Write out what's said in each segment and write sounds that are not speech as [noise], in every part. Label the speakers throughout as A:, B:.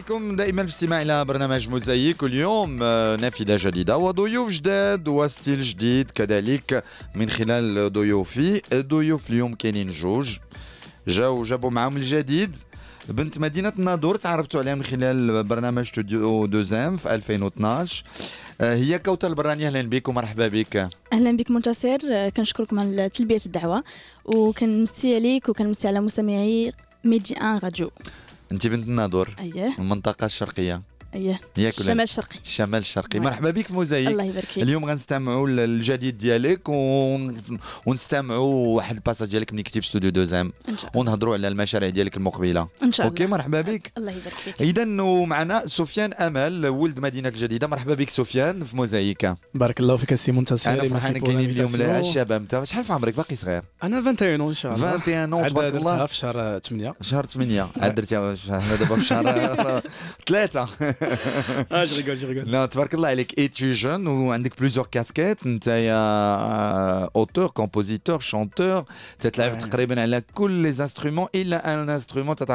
A: عليكم دائما في الاستماع الى برنامج موزايك اليوم نافذه جديده وضيوف جداد وستيل جديد كذلك من خلال ضيوفي الضيوف اليوم كاينين جوج جاو جابوا معاهم الجديد بنت مدينة الناظور تعرفتوا عليها من خلال برنامج ستوديو دوزام في 2012 هي كوتا البراني اهلا بك ومرحبا بك
B: اهلا بك منتصر آه، كنشكركم على تلبيه الدعوه وكنمسي عليك وكنمسي على مستمعي ميدي ان راديو
A: انت بنت الناظور أيه. من المنطقه الشرقيه
B: اييه الشمال الشرقي
A: الشمال الشرقي مرحبا بك موزايك الله يبارك فيك اليوم غنستمعوا للجديد ديالك ونستمعوا واحد الباساج ديالك من كتيف ستوديو دوزام ان شاء الله ونهضروا على المشاريع ديالك المقبله ان شاء الله اوكي مرحبا بك الله يبارك فيك اذا ومعنا سفيان امل ولد مدينه الجديده مرحبا بك سفيان في موزايك
C: بارك الله فيك السي منتصر انا فرحان كاينين اليوم الشباب
A: انت شحال في عمرك باقي صغير
C: انا 21 ان شاء الله 21 تبارك الله في شهر 8
A: شهر 8 عاد درتها دابا في شهر [laughs] ثلاثه [laughs] ah, je rigole, je rigole. Non, tu là, elle est jeune ou avec plusieurs casquettes. Tu es euh, euh, auteur, compositeur, chanteur. Tu es là, les instruments. Il a un instrument, tu [laughs]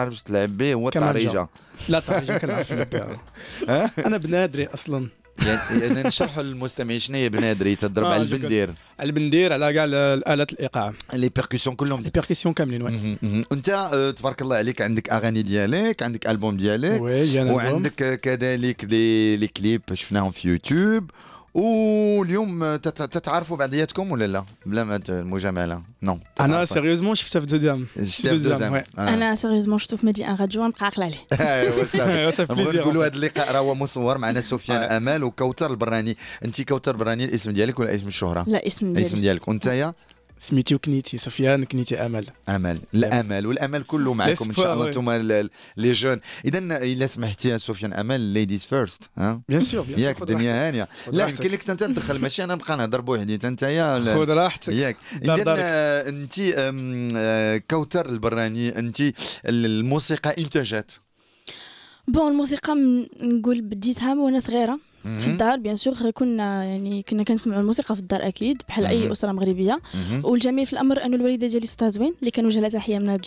A: يعني نشرحوا [laughs] للمستمعين شنو هي بنادري تضرب آه، على البندير البندير على كاع الالات الايقاع لي بيركسيون كلهم لي بيركسيون كاملين وي انت آه، تبارك الله عليك عندك اغاني ديالك عندك البوم ديالك وعندك آه، كذلك لي كليب شفناهم في يوتيوب واليوم تتعرفوا بعضياتكم ولا لا بلا ما المجامله نو
C: انا سيريوزمون شفتها في دوزيام
A: شفتها في دوزيام انا
B: سيريوزمون شفته في ان راديو نبقى نقاقل
A: عليه نبغي نقولوا هذا اللقاء راه هو مصور معنا سفيان امال وكوثر البراني انت كوثر البراني الاسم ديالك ولا اسم الشهره؟ لا اسم ديالك اسم ديالك وانت سميتي وكنيتي سفيان كنيتي امل امل الامل والامل كله معكم ان شاء الله انتم لي جون اذا الا سمحتي سفيان امل ليديز فيرست ها بيان سور بيان سور ياك الدنيا هانيه لا يمكن لك انت تدخل ماشي انا نبقى نهضر بوحدي انت يا خذ راحتك ياك اذا آه، انت آه، كوثر البراني انت الموسيقى امتى جات
B: بون الموسيقى نقول بديتها وانا صغيره في الدار بيان سور كنا يعني كنا كنسمعوا الموسيقى في الدار اكيد بحال اي اسره مغربيه والجميل في الامر انه الوالده ديالي استاذ زوين اللي كنوجه لها تحيه من هذا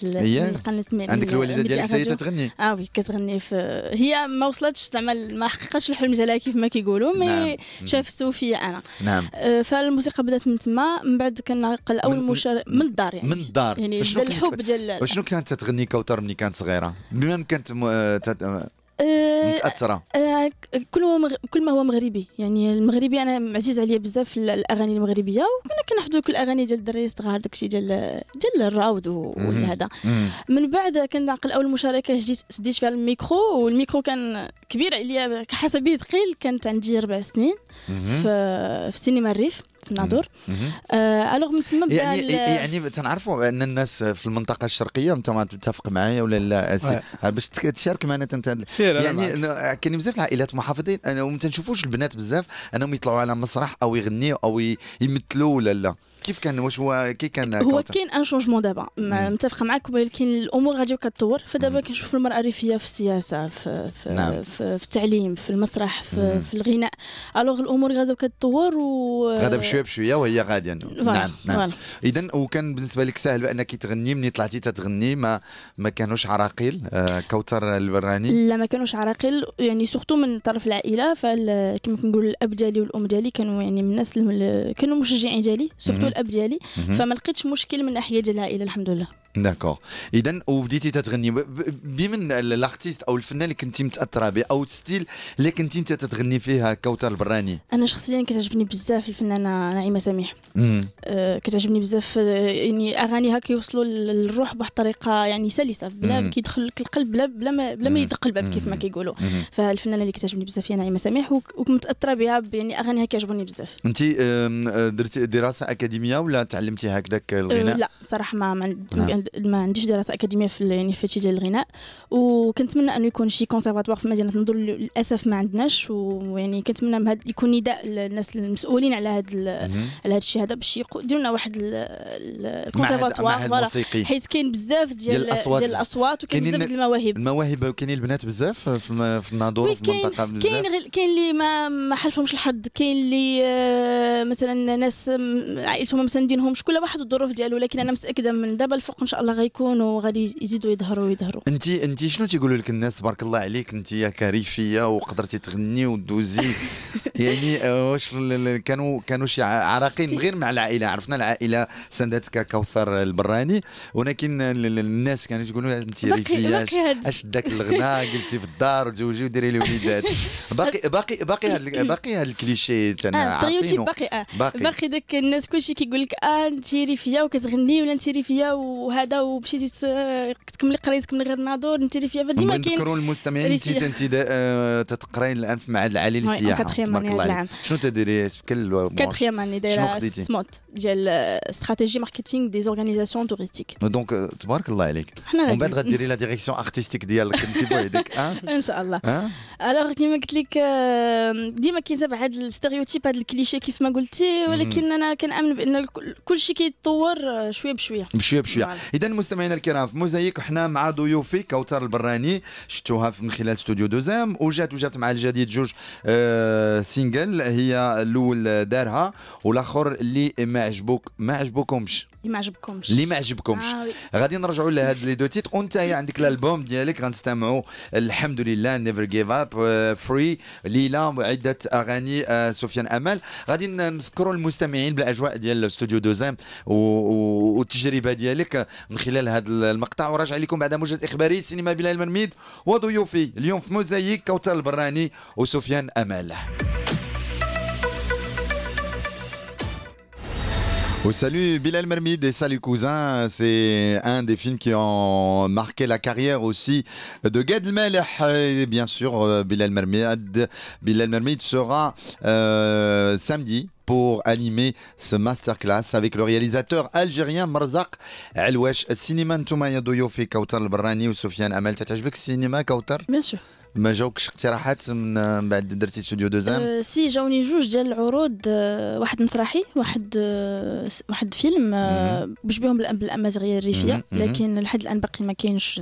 B: القناه نسمع عندك الوالده ديالك هي تتغني اه وي كتغني في هي ما وصلتش زعما ما حققتش الحلم ديالها كيف ما كيقولوا مي نعم. شافته فيا انا نعم آه، فالموسيقى بدات من تما من بعد قال اول مشار من الدار يعني من الدار يعني الحب ديال
A: شنو كانت تتغني كوثر ملي كانت صغيره بما كانت آه،
B: آه، متاثره كل هو كل ما هو مغربي يعني المغربي انا عزيز عليا بزاف الاغاني المغربيه وكنا كنحفظوا كل الاغاني ديال الدراري الصغار داكشي ديال ديال الراود وهذا من بعد كنعقل اول مشاركه جديت سديت فيها الميكرو والميكرو كان كبير عليا حسبي ثقيل كانت عندي ربع سنين في, في سينما الريف في الناظور آه، الوغ من تما يعني يعني
A: تنعرفوا ان الناس في المنطقه الشرقيه انت متفق معايا ولا لا آه. آه، باش تشارك معنا انت يعني كاين بزاف العائلات محافظين وما تنشوفوش البنات بزاف انهم يطلعوا على مسرح او يغنيوا او يمثلوا ولا لا كيف كان واش هو كي كان هو كاين
B: ان شونجمون دابا متفقه معاك ولكن الامور غادي كتطور فدابا كنشوف المراه الريفيه في السياسه في في, نعم. في, في التعليم في المسرح في, مم. في الغناء الوغ الامور غادي كتطور و غادا بشويه
A: بشويه وهي غاديه نعم نعم اذا وكان بالنسبه لك سهل بانك تغني مني طلعتي تتغني ما ما كانوش عراقيل آه، كوثر البراني
B: لا ما كانوش عراقيل يعني سورتو من طرف العائله فكما كنقول الاب ديالي والام ديالي كانوا يعني من الناس كانوا مشجعين ديالي سورتو الاب ديالي فما لقيتش مشكل من الناحيه ديال العائله الحمد لله
A: داكور اذا وبديتي تتغني بمن الارتيست او الفنان اللي كنتي متاثره به او الستيل اللي كنتي انت تتغني فيه كوثر البراني
B: انا شخصيا كتعجبني بزاف الفنانه نعيمه سميح كتعجبني بزاف يعني اغانيها كيوصلوا للروح بواحد الطريقه يعني سلسه بلا كيدخل لك القلب بلا بلا ما بلا ما يدق الباب كيف ما كيقولوا فالفنانه اللي كتعجبني بزاف هي نعيمه سميح ومتاثره بها يعني اغانيها كيعجبوني بزاف
A: انت درتي دراسه اكاديميه ولا تعلمتي هكذاك الغناء لا
B: صراحه ما, ما ما عنديش دراسه اكاديميه في يعني في هادشي ديال الغناء وكنتمنى انه يكون شي كونسيرفاتوار في مدينه نضر للاسف ما عندناش ويعني كنتمنى يكون نداء للناس المسؤولين على هاد على هاد الشيء هذا باش يديروا لنا واحد الكونسيرفاتوار حيت كاين بزاف ديال الاصوات ديال الاصوات وكاين بزاف ديال المواهب
A: المواهب وكاين البنات بزاف في في الناظور
B: في المنطقه بزاف كاين كاين اللي ما ما حالفهمش الحظ كاين اللي آه، مثلا ناس عائلتهم ما مساندينهمش كل واحد الظروف ديالو ولكن انا متاكده من دابا الفوق شاء الله غيكونوا غادي يزيدوا يظهروا ويظهروا
A: انت انت شنو تيقولوا لك الناس تبارك الله عليك انت يا كاريفيه وقدرتي تغني ودوزي [laughs] يعني آه، واش كانوا كانوا شي عراقيين غير مع العائله عرفنا العائله سندتك كوثر البراني ولكن الناس كانوا يقولوا انت ريفيه اش داك الغناء [laughs] جلسي في الدار وتزوجي وديري لي وليدات [laughs] باقي باقي باقي هاد باقي هاد الكليشيه تاع آه،, آه باقي اه باقي,
B: داك الناس كلشي كيقول لك اه انت ريفيه وكتغني ولا انت ريفيه وهذا ومشيتي تكملي قرايتك من غير ناظور اللي فيها فديما كاين نذكروا
A: المستمعين انت آه، انت تتقراي الان في معهد العالي للسياحه تبارك الله العام شنو تديري كل كاتخيام اني دايره سموت
B: ديال آه، استراتيجي ماركتينغ دي زورغانيزاسيون توريستيك
A: دونك آه، تبارك الله عليك ومن بعد غديري لا ديريكسيون ارتستيك ديالك [laughs] انت بوحدك
B: ان شاء الله الوغ كيما قلت لك ديما كيتابع هذا الستيريوتيب هذا الكليشيه كيف ما قلتي ولكن انا كنامن بان كل شيء كيتطور شويه بشويه
A: بشويه بشويه اذا مستمعينا الكرام في موزايك حنا مع ضيوفي كوثر البراني شفتوها من خلال استوديو دوزام وجات وجات مع الجديد جوج آه، سينجل هي الاول دارها والاخر اللي ما عجبوك ما عجبوكمش
B: اللي ما عجبكمش اللي ما عجبكمش آه.
A: غادي نرجعوا لهاد لي دو تيتر وانت عندك الالبوم ديالك غنستمعوا الحمد لله نيفر جيف اب فري ليلى عده اغاني سفيان امل غادي نذكروا المستمعين بالاجواء ديال استوديو دوزام والتجربه ديالك من خلال هذا المقطع وراجع لكم بعد موجز اخباري سينما بلال المرميد وضيوفي اليوم في موزايك كوتر البراني وسفيان امل Oh, salut Bilal Mermid et salut cousin, c'est un des films qui ont marqué la carrière aussi de Gad et bien sûr euh, Bilal Mermid. Bilal Mermid sera euh, samedi pour animer ce masterclass avec le réalisateur algérien Marzak El Cinéma Ntoumaya Doyo Kautar Brani ou Sofiane Amel. T'as cinéma Kautar Bien sûr. ما جاوكش اقتراحات من بعد درتي استوديو دوزان
B: أه سي جاوني جوج ديال العروض أه، واحد مسرحي واحد أه، واحد فيلم أه، بوش بهم بالامازيغيه الريفيه لكن لحد الان باقي ما كاينش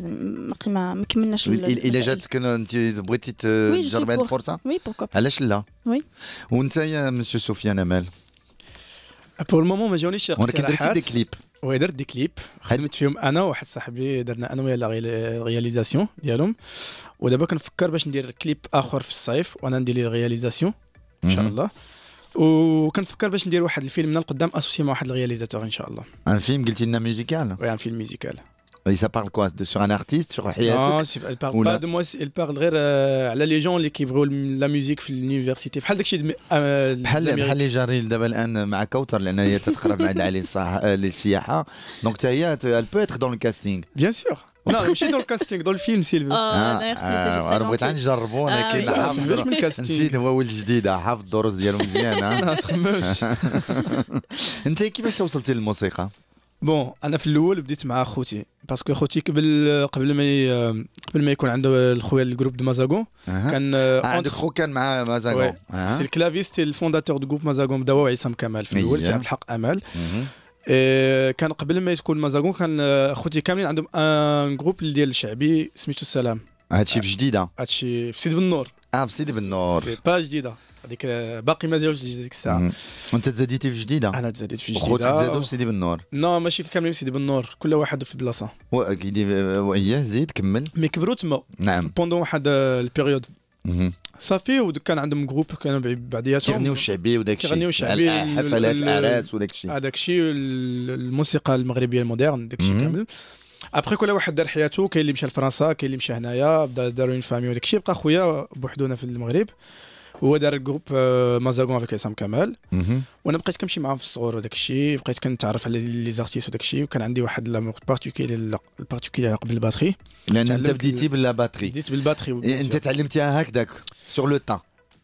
B: باقي ما كملناش الا جاتك
A: انت بغيتي تجرب هذه الفرصه
B: وي بوكو علاش لا وي
A: وانت يا مسيو سفيان امال
C: بور المومون ما جاونيش اقتراحات ولكن درتي دي
A: كليب درت دي كليب خدمت فيهم انا وواحد
C: صاحبي درنا انا ويا لا رياليزاسيون ديالهم ودابا كنفكر باش ندير كليب اخر في الصيف وانا ندير لي رياليزاسيون ان شاء الله وكنفكر باش ندير واحد الفيلم من القدام اسوسي مع واحد الرياليزاتور ان شاء الله
A: ان فيلم قلتي لنا ميوزيكال وي ان فيلم ميوزيكال ça parle quoi Sur un artiste Non, elle parle pas de
C: moi. Elle parle de qui euh, la musique à l'université.
A: Euh, Donc, euh, elle peut être dans le casting. Bien sûr. non, dans le
C: casting, dans le film, Sylvie. Oh, ah, ah, ah hein. [laughs] Bon, dans le casting, باسكو خوتي قبل قبل ما قبل ما يكون عنده الخويا الجروب دو مازاغون كان آه، عندك خو كان مع مازاغون سي الكلافيست الفونداتور دو جروب مازاغون بداو عصام كمال في الاول سي عبد الحق امال آه، كان قبل ما تكون مازاغون كان خوتي كاملين عندهم ان جروب ديال الشعبي سميتو السلام
A: هادشي في جديده
C: هادشي في سيد بن نور
A: اه في سيدي بالنور
C: سي با جديده هذيك باقي ما ديالوش جديده ديك الساعه
A: وانت تزاديتي في جديده انا تزاديت في جديده وخوتك تزادوا في سيدي بالنور
C: نو ماشي كاملين في سيدي بالنور كل واحد في بلاصه واكيد وإياه زيد كمل مي كبروا تما نعم بوندون واحد البيريود صافي ودوك كان عندهم جروب كانوا بعدياتهم كيغنيو الشعبي وداك الشيء كيغنيو الشعبي حفلات اعراس وداك الشيء هذاك الشيء الموسيقى المغربيه الموديرن داك الشيء كامل ابخي كل واحد دار حياته كاين اللي مشى لفرنسا كاين اللي مشى هنايا بدا داروا اون فامي وداك الشيء بقى خويا بوحدونا في المغرب هو دار الجروب مازاغون افيك عصام كمال وانا بقيت كنمشي معاهم في الصغور وداك الشيء بقيت كنتعرف على لي زارتيست وداك الشيء وكان عندي واحد لاموغ بارتيكولير بارتيكولير قبل الباتري لان انت بديتي بالباتري بديت بالباتري إيه، انت تعلمتيها هكذاك سور لو تان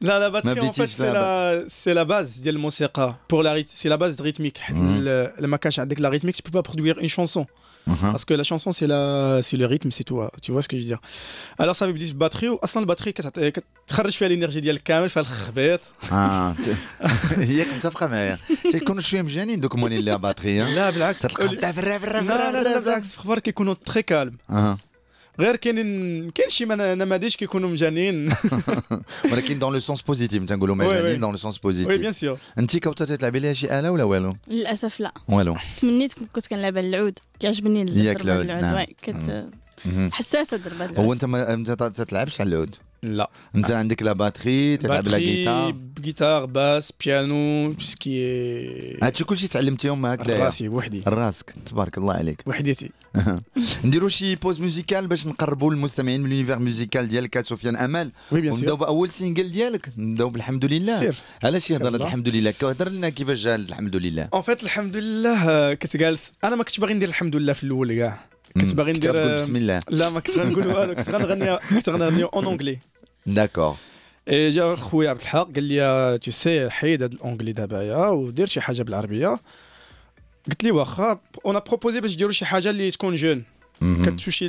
C: la, batterie, en fait, c'est la, c'est la base de la musique. Pour la, c'est la base de rythmique. Mmh. Le, le avec la rythmique, tu peux pas produire une chanson. Parce que la chanson, c'est, la, c'est le rythme, c'est toi, Tu vois ce que je veux dire Alors, ça veut dire batterie ou à la batterie, quand tu as fait l'énergie le la
A: tu fais le Ah, il comme ça, frère. Tu sais, qu'on je suis MGN, il la batterie. Hein. La blague, c'est
C: la blague. C'est pour voir qu'on est très calme.
A: غير كاينين كاين شي نماذج كيكونوا مجانين [laughs] ولكن دون لو سونس بوزيتيف تنقولوا [laughs] مجانين دون لو سونس بوزيتيف وي بيان سور انت كوتا تلعبي ليها شي اله ولا والو
B: للاسف لا والو تمنيت كنت كنلعب على العود كيعجبني العود العود كت
A: حساسه الضربه هو انت ما تلعبش على العود لا انت عندك لا باتري تلعب لا جيتار
C: جيتار باس بيانو سكي
A: هادشي كلشي تعلمتيهم معاك راسي بوحدي راسك تبارك الله عليك وحديتي [laughs] نديرو شي بوز موزيكال باش نقربوا المستمعين من لونيفير موزيكال ديالك سفيان امل وي بيان ونبداو باول سينجل ديالك نبداو بالحمد لله سير علاش هضره الحمد لله هضر لنا كيفاش جا الحمد لله
C: اون فيت الحمد لله آه، كنت جالس انا ما كنتش باغي ندير الحمد لله في الاول كاع كنت باغي ندير بسم الله آه، لا ما كنت غنقول والو كنت غنغني كنت غنغني اون اونجلي داكور اي جا خويا عبد الحق قال لي تو سي حيد هذا الانجلي دابايا ودير شي حاجه بالعربيه قلت لي واخا اون بروبوزي باش ديروا شي حاجه اللي تكون جون كتمشي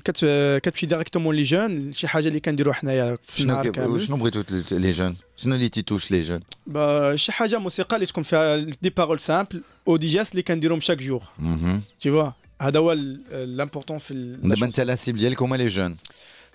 C: كتمشي ديريكتومون لي جون شي حاجه اللي كنديروا حنايا في النهار كامل شنو
A: بغيتو لي جون شنو اللي تيتوش لي جون
C: شي حاجه موسيقى اللي تكون فيها دي بارول سامبل او دي جاست اللي كنديرهم شاك جور تي فوا هذا هو لامبورطون في
A: دابا انت الاسيب ديالك هما لي جون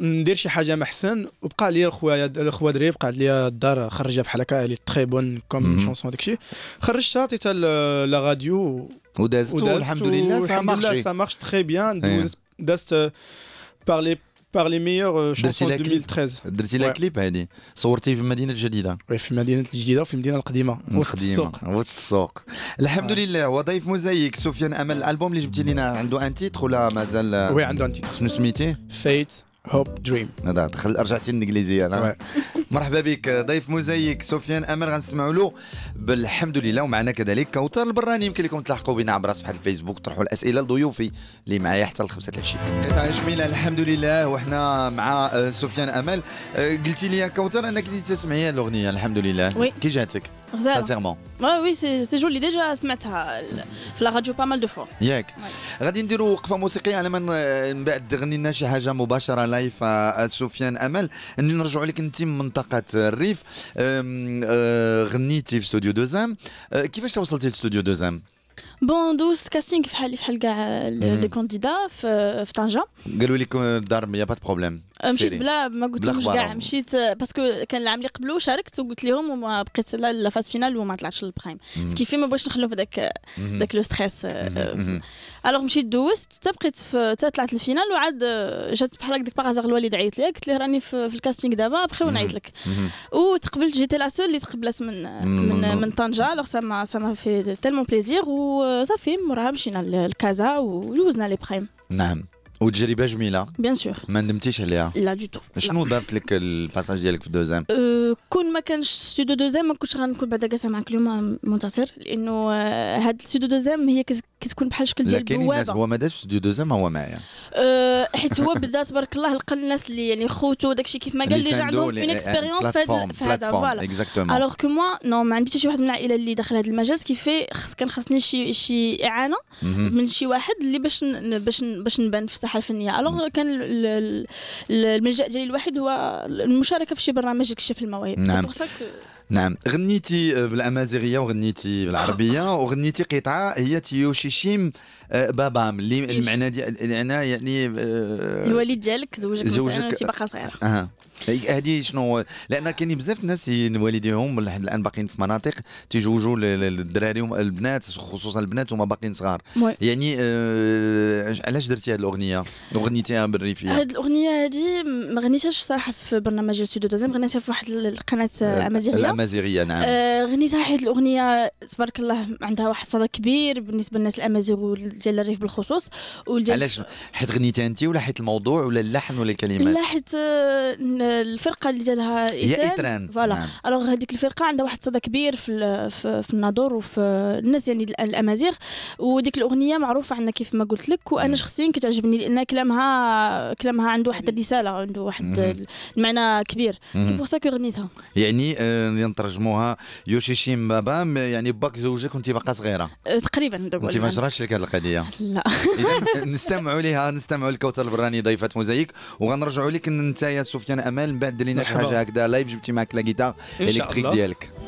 C: ندير شي حاجه محسن وبقى لي خويا الخوا دري بقى لي الدار خرجها بحال هكا لي تري بون كوم شونسون داكشي خرجتها عطيتها لا راديو ودازت والحمد لله الحمد لله سا مارش تري بيان دازت باغ لي بار لي ميور شونسون
A: 2013 درتي لا كليب هادي صورتي في المدينه الجديده وي في المدينه الجديده وفي المدينه القديمه وسط السوق وسط السوق الحمد لله وضيف مزيك سفيان امل الالبوم اللي جبتي لنا عنده ان تيتر ولا مازال وي عنده ان تيتر شنو سميتيه فايت هوب دريم هذا دخل رجعتي الانجليزيه انا نعم. مرحبا بك ضيف مزيك سفيان امر غنسمعوا له بالحمد لله ومعنا كذلك كوثر البراني يمكن لكم تلاحقوا بنا عبر صفحه الفيسبوك طرحوا الاسئله لضيوفي اللي معايا حتى ل 25 قطعه جميله الحمد لله وحنا مع آه، سفيان امل آه، قلتي لي كوثر انك تسمعي الاغنيه الحمد لله كي جاتك سانسيرمون
B: اه وي سي جولي ديجا سمعتها في لا راديو با مال دو فوا
A: ياك غادي نديروا وقفه موسيقيه على من من بعد تغني لنا شي حاجه مباشره لايف سفيان امل نرجعوا لك انت من منطقه الريف غنيتي في استوديو دوزام كيفاش توصلتي لاستوديو دوزام
B: بون دوزت كاستينغ في حالي في حال كاع لي كونديدا في طنجه
A: قالوا لك الدار يا با بروبليم مشيت بلا
B: ما قلت لهمش كاع مشيت باسكو كان العام اللي قبله شاركت وقلت لهم وما بقيت لا لافاز فينال وما طلعتش للبخيم سكي في ما بغيتش نخلو في ذاك ذاك لو ستريس الوغ آه، مشيت دوزت حتى بقيت في طلعت الفينال وعاد آه، جات بحال هكاك باغازار الوالد عيط لي قلت له راني في, الكاستينغ دابا بخي ونعيط لك وتقبلت جيتي لا سول اللي تقبلت من من من طنجه الوغ سا ما في تالمون بليزير وصافي موراها مشينا لكازا ولوزنا لي بخيم
A: نعم وتجربه جميله بيان سور ما ندمتيش عليها لا دو تو شنو ضافت لك الباساج ديالك في دوزيام
B: أه كون ما كانش سودو دوزام ما كنتش غنكون بعدا جالسه مع اليوم منتصر لانه هاد سودو دوزام هي كتكون بحال شكل ديال الناس هو ما
A: داش دو دوزام هو معايا يعني.
B: أه حيت هو بدا تبارك الله لقى الناس اللي يعني خوتو داكشي كيف ما قال اللي جا عندهم اون اكسبيريونس في هذا فوالا الوغ كو موا نو ما عندي حتى شي واحد من العائله اللي داخل هذا المجال كيفي خص كان خاصني شي شي اعانه من شي واحد اللي باش باش باش نبان في الساحه الفنيه الوغ كان الملجا ديالي الوحيد هو المشاركه في شي برنامج كشف المواهب نعم.
A: نعم غنيتي بالامازيغيه وغنيتي بالعربيه وغنيتي قطعه هي تيوشيشيم آه، بابام اللي المعنى ديال انا يعني آه، الوالد
B: ديالك زوجك زوجك تبقى صغيره
A: اها هذه شنو لان كاينين بزاف الناس والديهم لحد الان باقيين في مناطق تيجوجوا الدراري البنات خصوصا البنات هما باقيين صغار يعني آه علاش درتي هذه الاغنيه وغنيتيها بالريفيه هذه
B: الاغنيه هذه ما غنيتهاش صراحه في برنامج ستوديو دوزيم غنيتها في واحد القناه آه، الامازيغيه
A: الامازيغيه نعم
B: آه غنيتها حيت الاغنيه تبارك الله عندها واحد الصدى كبير بالنسبه للناس الامازيغ ديال الريف بالخصوص علاش
A: حيت غنيتي انت ولا حيت الموضوع ولا اللحن ولا الكلمات لا
B: حيت آه، الفرقه اللي ديالها هي ايتران فوالا نعم. الوغ هذيك الفرقه عندها واحد الصدى كبير في في الناظور وفي الناس يعني الامازيغ وديك الاغنيه معروفه عندنا كيف ما قلت لك وانا شخصيا كتعجبني لان كلامها كلامها عنده واحد الرساله عنده واحد المعنى كبير سي بور سا كو غنيتها
A: يعني آه، نترجموها يوشيشي مبابا يعني باك زوجك وانت باقا صغيره
B: آه، تقريبا انت ما
A: جراتش لك هذه القضيه هذه لا نستمع لها نستمع لكوثر البراني ضيفه موزايك وغنرجعوا لك انت يا سفيان امال من بعد لينا شي حاجه هكذا لايف جبتي معك لا جيتار الكتريك ديالك